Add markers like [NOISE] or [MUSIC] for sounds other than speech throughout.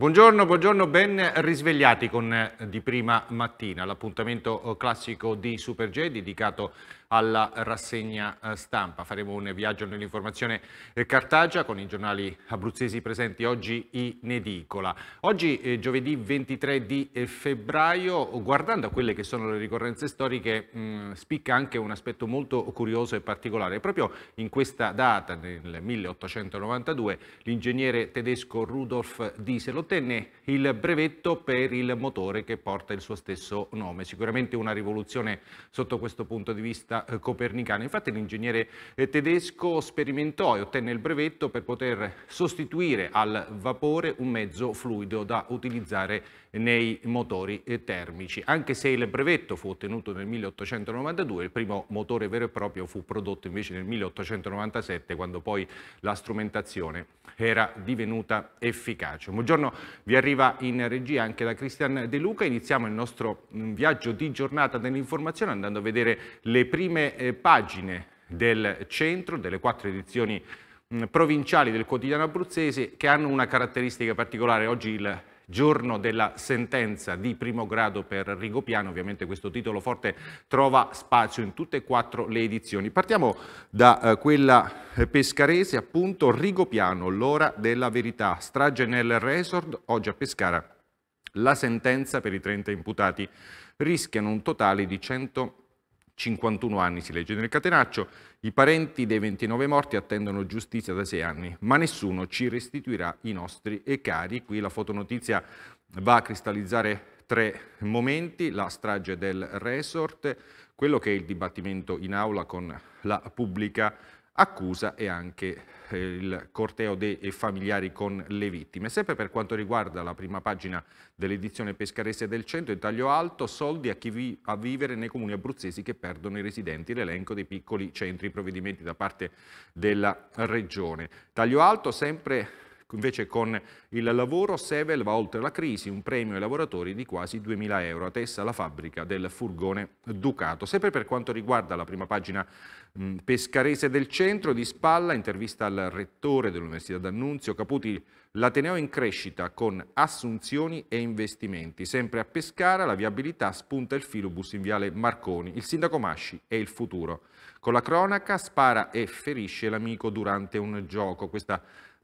Buongiorno, buongiorno, ben risvegliati con eh, di prima mattina, l'appuntamento eh, classico di Super J dedicato alla rassegna eh, stampa. Faremo un viaggio nell'informazione eh, Cartagia con i giornali abruzzesi presenti oggi in edicola. Oggi eh, giovedì 23 di febbraio, guardando a quelle che sono le ricorrenze storiche, mm, spicca anche un aspetto molto curioso e particolare. Proprio in questa data, nel 1892, l'ingegnere tedesco Rudolf Diesel ottenne il brevetto per il motore che porta il suo stesso nome. Sicuramente una rivoluzione sotto questo punto di vista eh, copernicana. Infatti l'ingegnere eh, tedesco sperimentò e ottenne il brevetto per poter sostituire al vapore un mezzo fluido da utilizzare nei motori eh, termici. Anche se il brevetto fu ottenuto nel 1892, il primo motore vero e proprio fu prodotto invece nel 1897 quando poi la strumentazione era divenuta efficace. buongiorno vi arriva in regia anche da Cristian De Luca, iniziamo il nostro mm, viaggio di giornata dell'informazione andando a vedere le prime prime eh, pagine del centro, delle quattro edizioni provinciali del quotidiano abruzzese, che hanno una caratteristica particolare. Oggi il giorno della sentenza di primo grado per Rigopiano, ovviamente questo titolo forte trova spazio in tutte e quattro le edizioni. Partiamo da eh, quella eh, pescarese, appunto Rigopiano, l'ora della verità, strage nel resort, oggi a Pescara. La sentenza per i 30 imputati rischiano un totale di 100 51 anni, si legge nel catenaccio, i parenti dei 29 morti attendono giustizia da sei anni, ma nessuno ci restituirà i nostri e cari. Qui la fotonotizia va a cristallizzare tre momenti, la strage del resort, quello che è il dibattimento in aula con la pubblica accusa e anche eh, il corteo dei eh, familiari con le vittime. Sempre per quanto riguarda la prima pagina dell'edizione pescarese del centro, in taglio alto, soldi a chi vi, a vivere nei comuni abruzzesi che perdono i residenti, l'elenco dei piccoli centri, provvedimenti da parte della regione. Taglio alto sempre Invece con il lavoro Sevel va oltre la crisi, un premio ai lavoratori di quasi 2.000 euro a testa la fabbrica del furgone Ducato. Sempre per quanto riguarda la prima pagina mh, mm, pescarese del centro, di spalla, intervista al rettore dell'Università d'Annunzio, Caputi, l'Ateneo in crescita con assunzioni e investimenti. Sempre a Pescara la viabilità spunta il filobus in viale Marconi, il sindaco Masci e il futuro. Con la cronaca spara e ferisce l'amico durante un gioco. Questa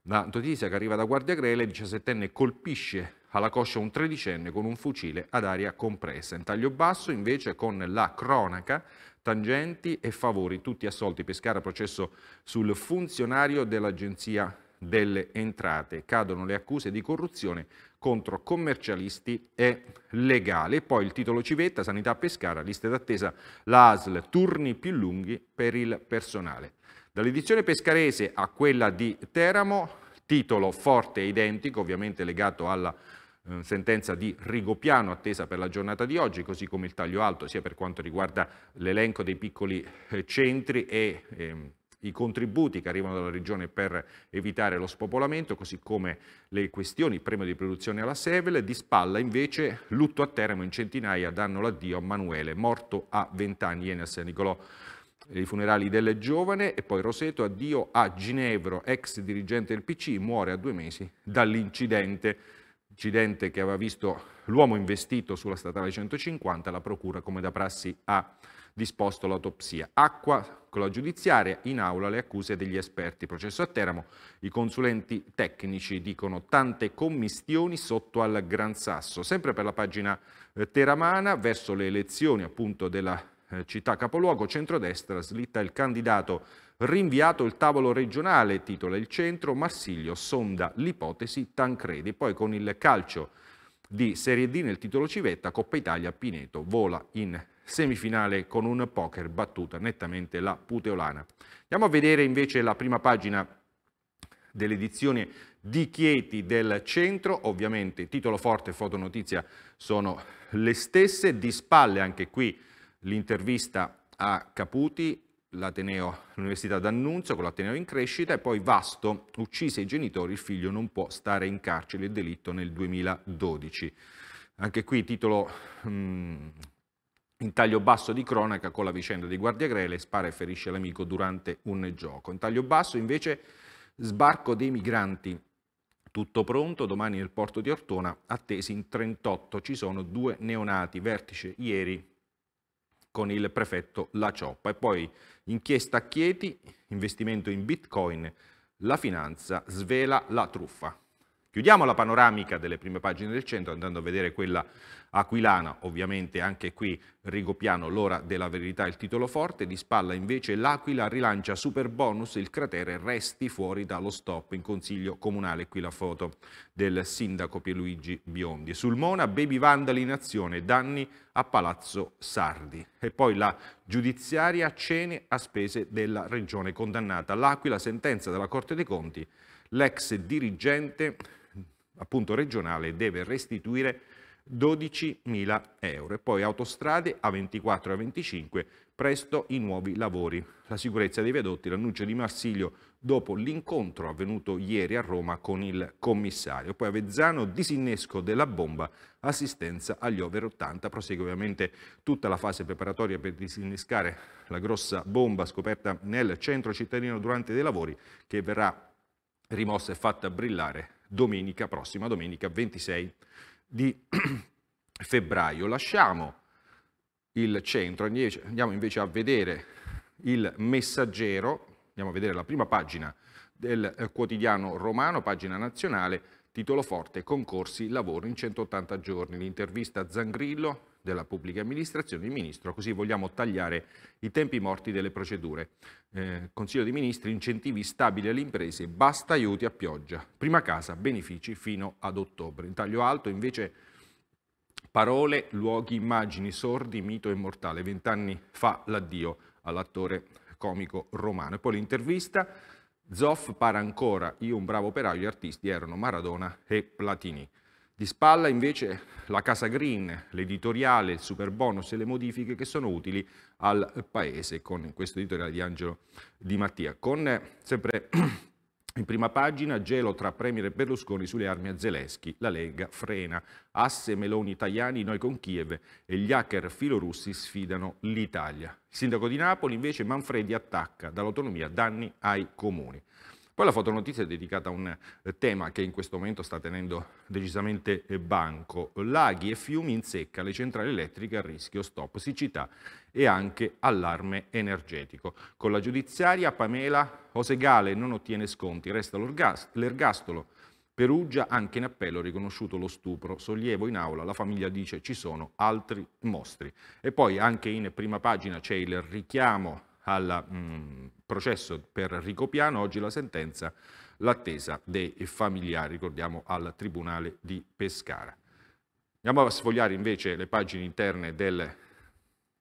la notizia che arriva da Guardia Grele, il 17enne colpisce alla coscia un tredicenne con un fucile ad aria compressa. In taglio basso invece con la cronaca, tangenti e favori, tutti assolti. Pescara processo sul funzionario dell'Agenzia delle Entrate. Cadono le accuse di corruzione contro commercialisti e legali. Poi il titolo civetta, sanità Pescara, liste d'attesa, l'ASL, turni più lunghi per il personale. Dall'edizione pescarese a quella di Teramo, titolo forte e identico, ovviamente legato alla eh, sentenza di Rigopiano attesa per la giornata di oggi, così come il taglio alto sia per quanto riguarda l'elenco dei piccoli eh, centri e ehm, i contributi che arrivano dalla regione per evitare lo spopolamento, così come le questioni, il premio di produzione alla Sevel, di spalla invece lutto a Teramo in centinaia danno l'addio a Manuele, morto a 20 anni, Enes Nicolò i funerali del giovane e poi Roseto, addio a Ginevro, ex dirigente del PC, muore a due mesi dall'incidente, incidente che aveva visto l'uomo investito sulla statale 150, la procura come da prassi ha disposto l'autopsia. Acqua con la giudiziaria, in aula le accuse degli esperti. Processo a Teramo, i consulenti tecnici dicono tante commistioni sotto al Gran Sasso. Sempre per la pagina eh, teramana, verso le elezioni appunto della eh, città capoluogo centrodestra slitta il candidato rinviato il tavolo regionale, titola il centro, Marsiglio sonda l'ipotesi Tancredi, poi con il calcio di Serie D nel titolo Civetta, Coppa Italia Pineto vola in semifinale con un poker battuta nettamente la Puteolana. Andiamo a vedere invece la prima pagina dell'edizione di Chieti del centro, ovviamente titolo forte e fotonotizia sono le stesse, di spalle anche qui l'intervista a Caputi, l'Ateneo, l'Università d'Annunzio con l'Ateneo in crescita e poi Vasto uccise i genitori, il figlio non può stare in carcere, il delitto nel 2012. Anche qui titolo mh, mm, in taglio basso di cronaca con la vicenda di Guardia Grele, spara e ferisce l'amico durante un gioco. In taglio basso invece sbarco dei migranti. Tutto pronto, domani nel porto di Ortona, attesi in 38, ci sono due neonati, vertice ieri con il prefetto La Cioppa. E poi inchiesta a Chieti, investimento in bitcoin, la finanza svela la truffa. Chiudiamo la panoramica delle prime pagine del centro andando a vedere quella aquilana, ovviamente anche qui Rigopiano, l'ora della verità, il titolo forte, di spalla invece l'Aquila rilancia super bonus, il cratere resti fuori dallo stop in consiglio comunale, qui la foto del sindaco Pierluigi Biondi. Sul Mona, baby vandali in azione, danni a Palazzo Sardi. E poi la giudiziaria cene a spese della regione condannata. L'Aquila, sentenza della Corte dei Conti, l'ex dirigente appunto regionale deve restituire 12.000 euro e poi autostrade a 24 e a 25 presto i nuovi lavori. La sicurezza dei viadotti, l'annuncio di Marsiglio dopo l'incontro avvenuto ieri a Roma con il commissario. Poi Avezzano, disinnesco della bomba, assistenza agli over 80. Prosegue ovviamente tutta la fase preparatoria per disinnescare la grossa bomba scoperta nel centro cittadino durante dei lavori che verrà rimossa e fatta brillare domenica prossima, domenica 26 di [CLEARS THROAT] febbraio. Lasciamo il centro, andiamo invece a vedere il messaggero, andiamo a vedere la prima pagina del eh, quotidiano romano, pagina nazionale, Titolo forte, concorsi, lavoro in 180 giorni. L'intervista a Zangrillo della pubblica amministrazione, il ministro, così vogliamo tagliare i tempi morti delle procedure. Eh, Consiglio dei Ministri, incentivi stabili alle imprese, basta aiuti a pioggia. Prima casa, benefici fino ad ottobre. In taglio alto invece parole, luoghi, immagini, sordi, mito immortale. Vent'anni fa l'addio all'attore comico romano. E poi l'intervista Zoff para ancora, io un bravo operaio, gli artisti erano Maradona e Platini. Di spalla invece la casa green, l'editoriale, il super bonus e le modifiche che sono utili al paese con questo editoriale di Angelo Di Mattia. Con eh, sempre in prima pagina, gelo tra Premier e Berlusconi sulle armi a Zelensky. La Lega frena. Asse meloni italiani, noi con Kiev e gli hacker filorussi sfidano l'Italia. Il sindaco di Napoli, invece, Manfredi attacca dall'autonomia danni ai comuni. Poi la fotonotizia è dedicata a un eh, tema che in questo momento sta tenendo decisamente eh, banco. Laghi e fiumi in secca, le centrali elettriche a rischio, stop, siccità e anche allarme energetico. Con la giudiziaria Pamela Osegale non ottiene sconti, resta l'ergastolo. Perugia anche in appello riconosciuto lo stupro, sollievo in aula, la famiglia dice ci sono altri mostri. E poi anche in prima pagina c'è il richiamo al mm, processo per Ricopiano, oggi la sentenza, l'attesa dei familiari, ricordiamo, al Tribunale di Pescara. Andiamo a sfogliare invece le pagine interne del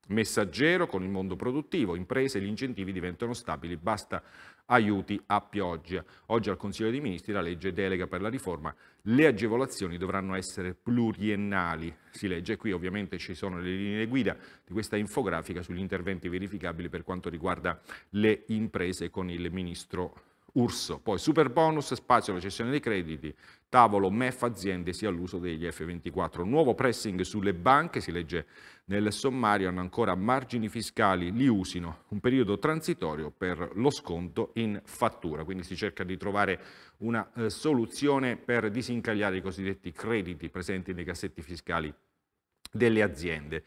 messaggero con il mondo produttivo, imprese, gli incentivi diventano stabili, basta aiuti a pioggia. Oggi al Consiglio dei Ministri la legge delega per la riforma, le agevolazioni dovranno essere pluriennali, si legge qui ovviamente ci sono le linee guida di questa infografica sugli interventi verificabili per quanto riguarda le imprese con il Ministro Urso, poi super bonus, spazio alla cessione dei crediti, tavolo MEF aziende sia all'uso degli F24. Nuovo pressing sulle banche, si legge nel sommario, hanno ancora margini fiscali, li usino, un periodo transitorio per lo sconto in fattura, quindi si cerca di trovare una eh, soluzione per disincagliare i cosiddetti crediti presenti nei cassetti fiscali delle aziende.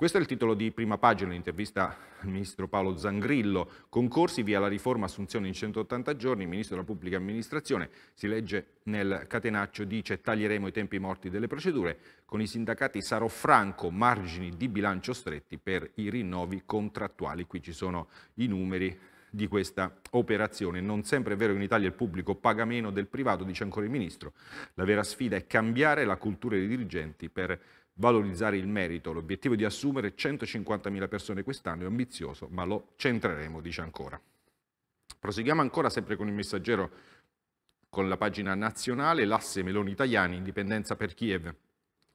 Questo è il titolo di prima pagina, l'intervista al ministro Paolo Zangrillo. Concorsi via la riforma Assunzione in 180 giorni, il ministro della pubblica amministrazione, si legge nel catenaccio, dice taglieremo i tempi morti delle procedure, con i sindacati sarò franco, margini di bilancio stretti per i rinnovi contrattuali. Qui ci sono i numeri di questa operazione. Non sempre è vero che in Italia il pubblico paga meno del privato, dice ancora il Ministro. La vera sfida è cambiare la cultura dei dirigenti per valorizzare il merito. L'obiettivo di assumere 150.000 persone quest'anno è ambizioso, ma lo centreremo, dice ancora. Proseguiamo ancora sempre con il messaggero, con la pagina nazionale, l'asse Meloni-Italiani, indipendenza per Kiev,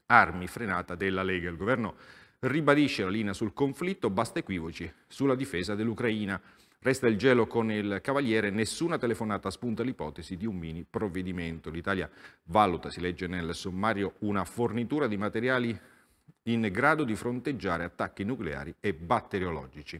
armi frenata della Lega. Il governo ribadisce la linea sul conflitto, basta equivoci, sulla difesa dell'Ucraina. Resta il gelo con il Cavaliere, nessuna telefonata spunta l'ipotesi di un mini provvedimento. L'Italia valuta, si legge nel sommario, una fornitura di materiali in grado di fronteggiare attacchi nucleari e batteriologici.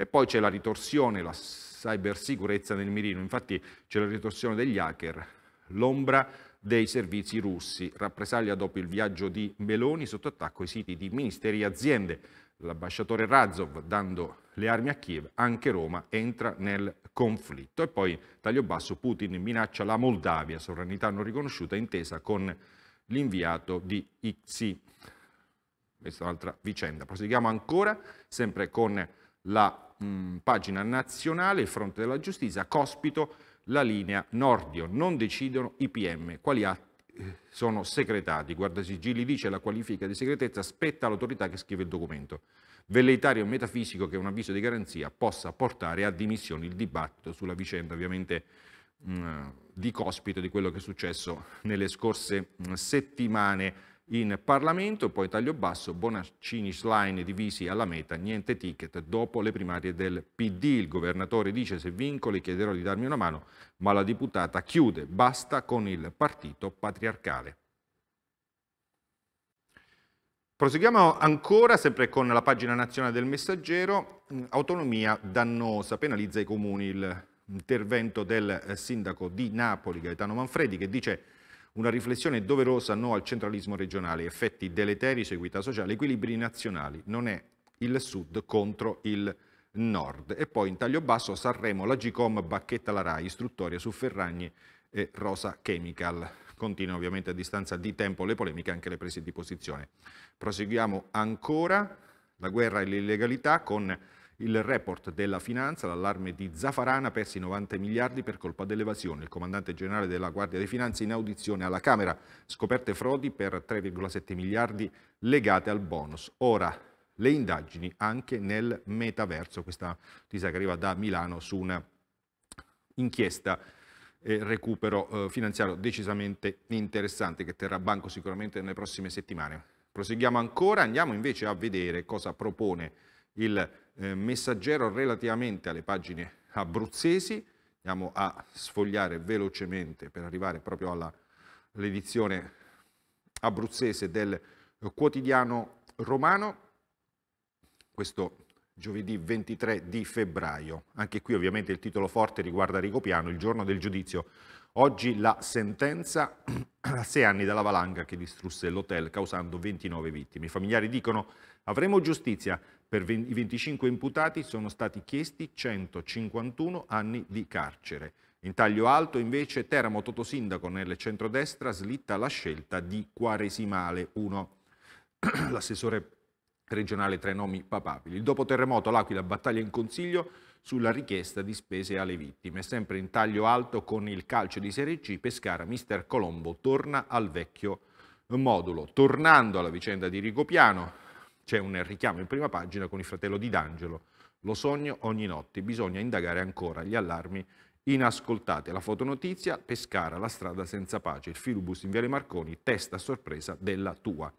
E poi c'è la ritorsione, la cybersicurezza nel mirino, infatti c'è la ritorsione degli hacker, l'ombra dei servizi russi. Rappresaglia dopo il viaggio di Meloni sotto attacco ai siti di ministeri e aziende. L'ambasciatore Razov, dando le armi a Kiev, anche Roma entra nel conflitto. E poi, taglio basso, Putin minaccia la Moldavia, sovranità non riconosciuta, intesa con l'inviato di Ixi. Questa è un'altra vicenda. Proseguiamo ancora, sempre con la mh, pagina nazionale, il fronte della giustizia, cospito la linea Nordio, non decidono i PM, quali atti sono segretati. Sigilli dice la qualifica di segretezza spetta all'autorità che scrive il documento. Velleitario e metafisico che un avviso di garanzia possa portare a dimissioni il dibattito sulla vicenda, ovviamente mh, mm, di cospito di quello che è successo nelle scorse mh, mm, settimane in Parlamento, poi taglio basso, Bonaccini slime divisi alla meta, niente ticket, dopo le primarie del PD. Il governatore dice se vinco le chiederò di darmi una mano, ma la diputata chiude, basta con il partito patriarcale. Proseguiamo ancora, sempre con la pagina nazionale del messaggero, autonomia dannosa, penalizza i comuni, l'intervento del eh, sindaco di Napoli, Gaetano Manfredi, che dice una riflessione doverosa no al centralismo regionale, effetti deleteri su sociale, equilibri nazionali. Non è il sud contro il nord. E poi in taglio basso Sanremo, la Gcom, Bacchetta la RAI, istruttoria su Ferragni e Rosa Chemical. Continuano ovviamente a distanza di tempo le polemiche, anche le prese di posizione. Proseguiamo ancora la guerra e l'illegalità con il report della finanza, l'allarme di Zafarana, persi 90 miliardi per colpa dell'evasione. Il comandante generale della Guardia dei Finanze in audizione alla Camera, scoperte frodi per 3,7 miliardi legate al bonus. Ora le indagini anche nel metaverso. Questa notizia che arriva da Milano su un'inchiesta e eh, recupero eh, finanziario decisamente interessante che terrà banco sicuramente nelle prossime settimane. Proseguiamo ancora, andiamo invece a vedere cosa propone il eh, messaggero relativamente alle pagine abruzzesi, andiamo a sfogliare velocemente per arrivare proprio all'edizione abruzzese del eh, quotidiano romano, questo giovedì 23 di febbraio. Anche qui ovviamente il titolo forte riguarda Rigopiano, il giorno del giudizio. Oggi la sentenza [CLEARS THROAT] a sei anni dalla valanga che distrusse l'hotel causando 29 vittime. I familiari dicono avremo giustizia, per i 25 imputati sono stati chiesti 151 anni di carcere. In taglio alto invece Teramo Totosindaco nel centrodestra slitta la scelta di Quaresimale 1. [CLEARS THROAT] L'assessore regionale tra i nomi papabili. dopo terremoto l'Aquila battaglia in consiglio sulla richiesta di spese alle vittime. Sempre in taglio alto con il calcio di Serie C, Pescara Mister Colombo torna al vecchio modulo. Tornando alla vicenda di Rigopiano, c'è un richiamo in prima pagina con il fratello di D'Angelo. Lo sogno ogni notte, bisogna indagare ancora gli allarmi inascoltati. La fotonotizia, Pescara, la strada senza pace, il filibus in Viale Marconi, testa a sorpresa della tua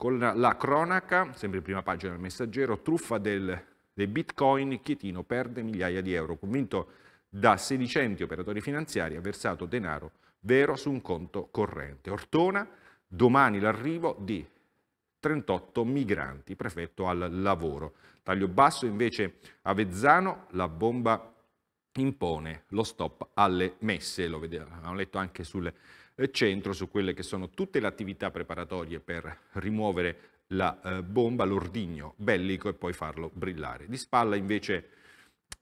con la, cronaca, sempre in prima pagina del messaggero, truffa del, dei bitcoin, Chietino perde migliaia di euro, convinto da sedicenti operatori finanziari ha versato denaro vero su un conto corrente. Ortona, domani l'arrivo di 38 migranti, prefetto al lavoro. Taglio basso invece a Vezzano, la bomba impone lo stop alle messe, lo abbiamo letto anche sulle centro su quelle che sono tutte le attività preparatorie per rimuovere la eh, bomba, l'ordigno bellico e poi farlo brillare. Di spalla invece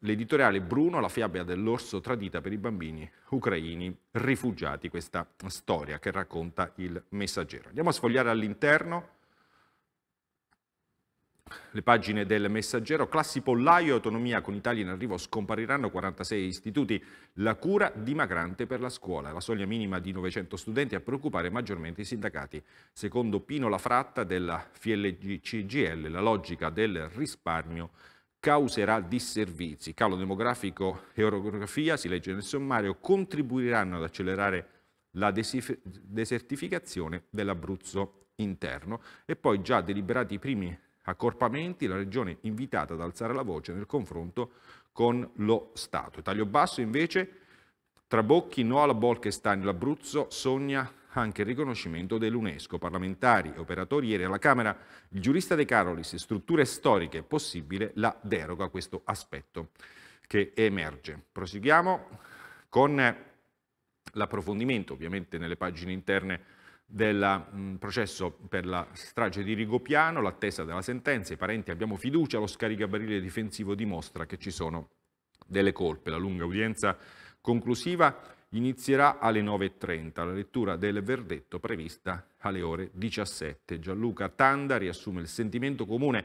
l'editoriale Bruno, la fiabbia dell'orso tradita per i bambini ucraini rifugiati, questa storia che racconta il messaggero. Andiamo a sfogliare all'interno le pagine del messaggero, classi pollaio e autonomia con Italia in arrivo scompariranno 46 istituti, la cura dimagrante per la scuola, la soglia minima di 900 studenti a preoccupare maggiormente i sindacati. Secondo Pino Lafratta della FLG-CGL la logica del risparmio causerà disservizi. Calo demografico e orografia, si legge nel sommario, contribuiranno ad accelerare la desertificazione dell'Abruzzo interno e poi già deliberati i primi accorpamenti, la Regione invitata ad alzare la voce nel confronto con lo Stato. Taglio basso invece, Trabocchi no alla Bolkestein, l'Abruzzo sogna anche il riconoscimento dell'UNESCO. Parlamentari e operatori ieri alla Camera, il giurista De Carolis, strutture storiche, possibile la deroga a questo aspetto che emerge. Proseguiamo con l'approfondimento, ovviamente nelle pagine interne del mm, processo per la strage di Rigopiano, l'attesa della sentenza, i parenti abbiamo fiducia, lo scaricabarile difensivo dimostra che ci sono delle colpe. La lunga udienza conclusiva inizierà alle 9.30, la lettura del verdetto prevista alle ore 17. Gianluca Tanda riassume il sentimento comune,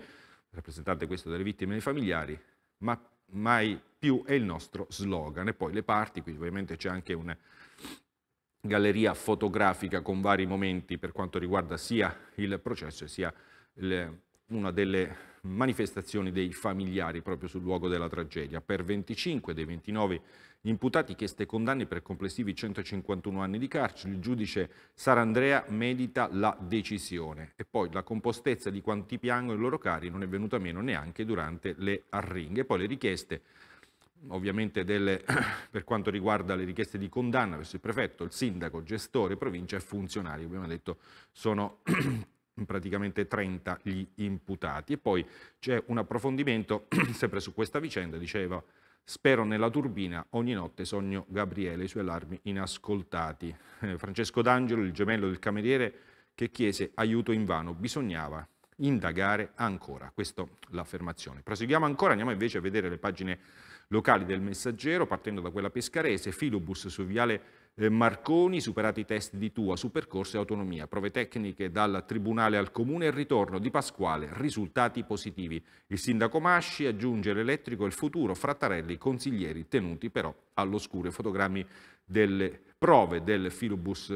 rappresentante questo delle vittime e dei familiari, ma mai più è il nostro slogan. E poi le parti, quindi ovviamente c'è anche un galleria fotografica con vari momenti per quanto riguarda sia il processo sia il, una delle manifestazioni dei familiari proprio sul luogo della tragedia. Per 25 dei 29 imputati chieste condanne per complessivi 151 anni di carcere, il giudice Sara Andrea medita la decisione e poi la compostezza di quanti piangono i loro cari non è venuta meno neanche durante le arringhe. Poi le richieste ovviamente delle, [CLEARS THROAT] per quanto riguarda le richieste di condanna verso il prefetto, il sindaco, gestore, provincia e funzionari, abbiamo detto sono [CLEARS THROAT] praticamente 30 gli imputati. E poi c'è un approfondimento [CLEARS THROAT] sempre su questa vicenda, diceva Spero nella turbina, ogni notte sogno Gabriele, i suoi allarmi inascoltati. Eh, Francesco D'Angelo, il gemello del cameriere, che chiese aiuto invano, bisognava indagare ancora. Questa è l'affermazione. Proseguiamo ancora, andiamo invece a vedere le pagine locali del Messaggero, partendo da quella pescarese, Filobus su Viale eh, Marconi, superati i test di Tua su percorso e autonomia, prove tecniche dal Tribunale al Comune e ritorno di Pasquale, risultati positivi. Il sindaco Masci aggiunge l'elettrico e il futuro, Frattarelli, consiglieri tenuti però all'oscuro. Fotogrammi delle prove del Filobus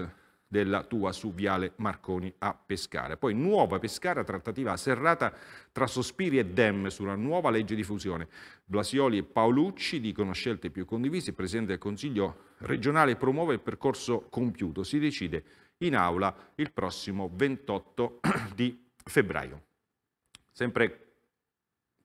della Tua su Viale Marconi a Pescara. Poi nuova Pescara, trattativa serrata tra Sospiri e Dem sulla nuova legge di fusione. Blasioli e Paolucci dicono scelte più condivise, il Presidente del Consiglio regionale promuove il percorso compiuto, si decide in aula il prossimo 28 [CLEARS THROAT] di febbraio. Sempre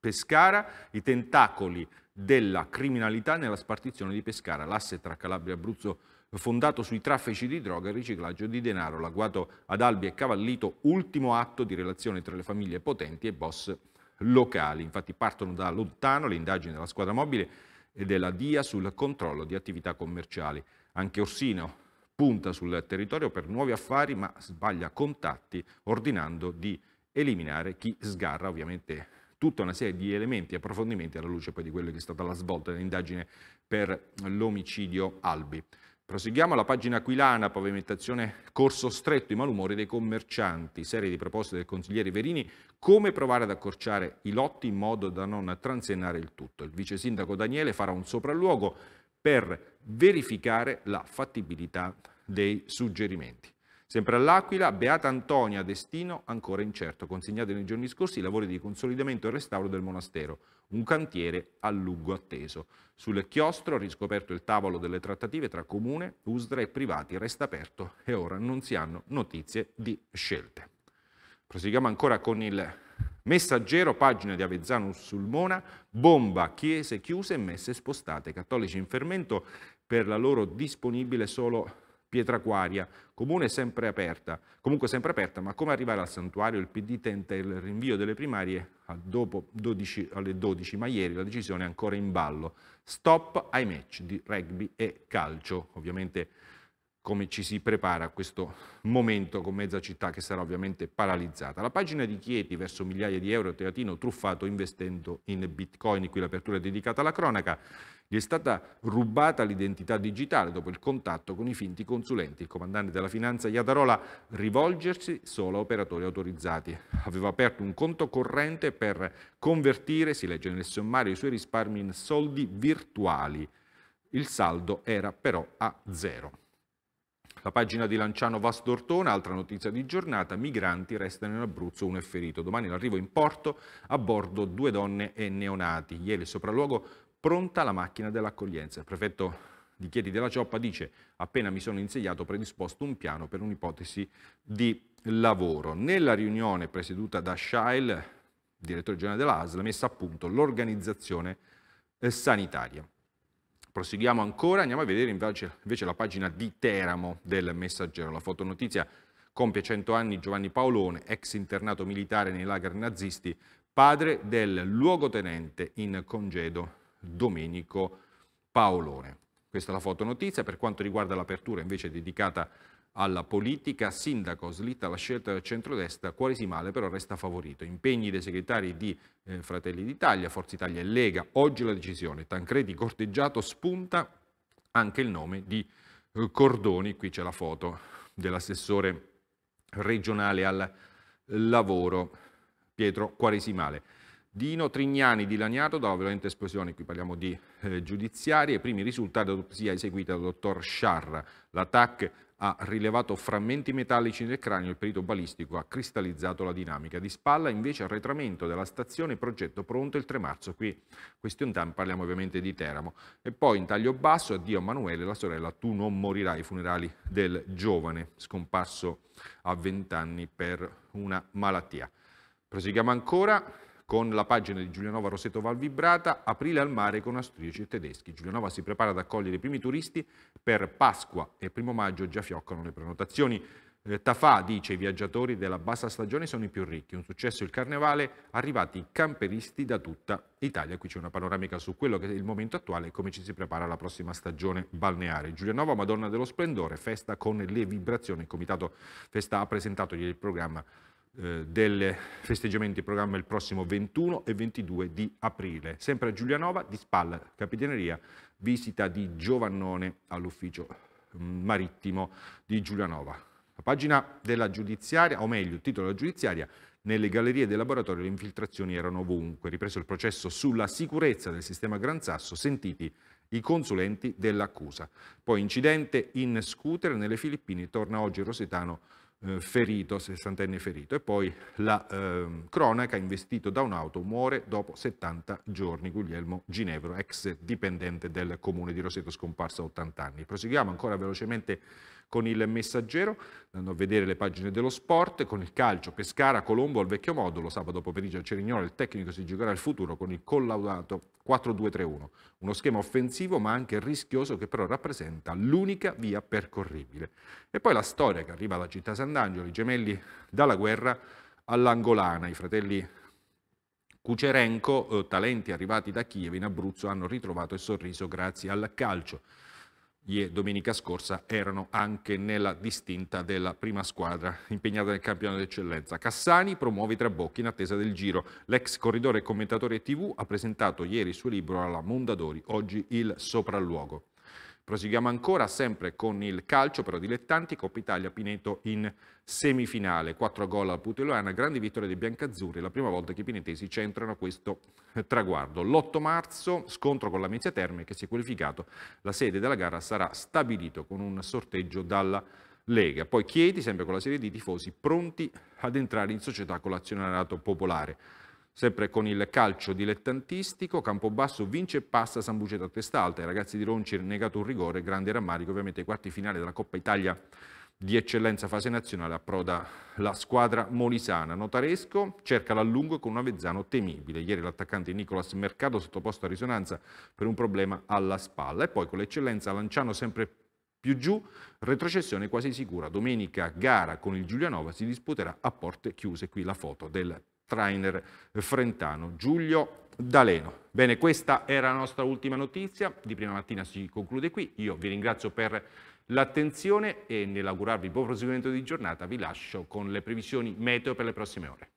Pescara, i tentacoli della criminalità nella spartizione di Pescara, l'asse tra Calabria e Abruzzo fondato sui traffici di droga e riciclaggio di denaro, l'agguato ad Albi e Cavallito, ultimo atto di relazione tra le famiglie potenti e boss locali. Infatti partono da lontano le indagini della squadra mobile e della DIA sul controllo di attività commerciali. Anche Orsino punta sul territorio per nuovi affari ma sbaglia contatti ordinando di eliminare chi sgarra ovviamente tutta una serie di elementi e approfondimenti alla luce poi di quello che è stata la svolta dell'indagine per l'omicidio Albi. Proseguiamo alla pagina aquilana, pavimentazione corso stretto, i malumori dei commercianti, serie di proposte del consigliere Verini, come provare ad accorciare i lotti in modo da non transennare il tutto. Il vice sindaco Daniele farà un sopralluogo per verificare la fattibilità dei suggerimenti. Sempre all'Aquila, Beata Antonia Destino, ancora incerto, consegnate nei giorni scorsi i lavori di consolidamento e restauro del monastero, un cantiere a lungo atteso. Sul chiostro, riscoperto il tavolo delle trattative tra comune, Usdra e privati, resta aperto e ora non si hanno notizie di scelte. Proseguiamo ancora con il Messaggero, pagina di Avezzano Sulmona, bomba, chiese chiuse e messe spostate, cattolici in fermento per la loro disponibile solo Pietraquaria, comune sempre aperta, comunque sempre aperta, ma come arrivare al santuario? Il PD tenta il rinvio delle primarie dopo 12, alle 12, ma ieri la decisione è ancora in ballo. Stop ai match di rugby e calcio, ovviamente come ci si prepara a questo momento con mezza città che sarà ovviamente paralizzata. La pagina di Chieti verso migliaia di euro, Teatino truffato investendo in bitcoin, qui l'apertura è dedicata alla cronaca, gli è stata rubata l'identità digitale dopo il contatto con i finti consulenti. Il comandante della finanza Iadarola rivolgersi solo a operatori autorizzati. Aveva aperto un conto corrente per convertire, si legge nel sommario, i suoi risparmi in soldi virtuali. Il saldo era però a zero. La pagina di Lanciano Vastortona, altra notizia di giornata, migranti restano in Abruzzo, uno è ferito. Domani l'arrivo in porto a bordo due donne e neonati. Ieri il sopralluogo pronta la macchina dell'accoglienza. Il prefetto di Chieti della Cioppa dice appena mi sono insediato ho predisposto un piano per un'ipotesi di lavoro. Nella riunione presieduta da Shail, direttore generale dell'ASL, messa a punto l'organizzazione eh, sanitaria. Proseguiamo ancora, andiamo a vedere invece, invece la pagina di Teramo del Messaggero, la fotonotizia compie 100 anni Giovanni Paolone, ex internato militare nei lager nazisti, padre del luogotenente in congedo Domenico Paolone. Questa è la fotonotizia. Per quanto riguarda l'apertura invece dedicata alla politica, sindaco slitta la scelta del centrodestra, Quaresimale però resta favorito. Impegni dei segretari di eh, Fratelli d'Italia, Forza Italia e Lega. Oggi la decisione. Tancredi corteggiato spunta anche il nome di eh, Cordoni. Qui c'è la foto dell'assessore regionale al lavoro Pietro Quaresimale. Dino Trignani dilaniato dalla violenta esplosione, qui parliamo di eh, giudiziaria, i primi risultati dell'autopsia eseguita dal dottor Sciarra. L'attacco ha rilevato frammenti metallici nel cranio, il perito balistico ha cristallizzato la dinamica. Di spalla invece arretramento della stazione, progetto pronto il 3 marzo, qui question time parliamo ovviamente di Teramo. E poi in taglio basso, addio a Manuele, la sorella tu non morirai, i funerali del giovane scomparso a 20 anni per una malattia. Proseguiamo ancora, con la pagina di Giulianova Roseto Valvibrata, aprile al mare con austriaci e tedeschi. Giulianova si prepara ad accogliere i primi turisti per Pasqua e primo maggio già fioccano le prenotazioni. Eh, Tafà dice i viaggiatori della bassa stagione sono i più ricchi, un successo il carnevale, arrivati camperisti da tutta Italia. Qui c'è una panoramica su quello che è il momento attuale e come ci si prepara alla prossima stagione balneare. Giulianova, Madonna dello Splendore, festa con le vibrazioni. Il comitato festa ha presentato ieri il programma eh, del festeggiamento in programma il prossimo 21 e 22 di aprile. Sempre a Giulianova, di Spalla, Capitaneria, visita di Giovannone all'ufficio mm, marittimo di Giulianova. La pagina della giudiziaria, o meglio, il titolo della giudiziaria, nelle gallerie del laboratorio le infiltrazioni erano ovunque, ripreso il processo sulla sicurezza del sistema Gran Sasso, sentiti i consulenti dell'accusa. Poi incidente in scooter nelle Filippine, torna oggi Rosetano eh, ferito, sessantenne ferito. E poi la eh, cronaca, investito da un'auto, muore dopo 70 giorni. Guglielmo Ginevro, ex dipendente del comune di Roseto, scomparso a 80 anni. Proseguiamo ancora velocemente con il messaggero, andando a vedere le pagine dello sport, con il calcio, Pescara, Colombo al vecchio modulo, sabato pomeriggio al Cerignola il tecnico si giocherà il futuro con il collaudato 4-2-3-1, uno schema offensivo ma anche rischioso che però rappresenta l'unica via percorribile. E poi la storia che arriva alla città San Sant'Angelo, i gemelli dalla guerra all'Angolana, i fratelli Cucerenco, eh, talenti arrivati da Kiev in Abruzzo, hanno ritrovato il sorriso grazie al calcio. domenica scorsa erano anche nella distinta della prima squadra impegnata nel campionato d'eccellenza. Cassani promuove i trabocchi in attesa del giro. L'ex corridore e commentatore TV ha presentato ieri il suo libro alla Mondadori, oggi il sopralluogo. Proseguiamo ancora sempre con il calcio però dilettanti, Coppa Italia Pineto in semifinale, 4 gol al Puteloana, grande vittoria dei biancazzurri, la prima volta che i pinetesi centrano questo traguardo. L'8 marzo scontro con la Mezia Terme che si è qualificato, la sede della gara sarà stabilito con un sorteggio dalla Lega. Poi Chieti, sempre con la serie di tifosi, pronti ad entrare in società con l'azionariato popolare. Sempre con il calcio dilettantistico, Campobasso vince e passa San Buceto a testa alta. I ragazzi di Ronci negato un rigore, grande rammarico ovviamente ai quarti finali della Coppa Italia di eccellenza fase nazionale approda la squadra molisana. Notaresco cerca l'allungo con un Avezzano temibile. Ieri l'attaccante Nicolas Mercato sottoposto a risonanza per un problema alla spalla. E poi con l'eccellenza Lanciano sempre più giù, retrocessione quasi sicura. Domenica gara con il Giulianova si disputerà a porte chiuse. Qui la foto del trainer eh, frentano Giulio D'Aleno. Bene, questa era la nostra ultima notizia, di prima mattina si conclude qui, io vi ringrazio per l'attenzione e nell'augurarvi buon proseguimento di giornata vi lascio con le previsioni meteo per le prossime ore.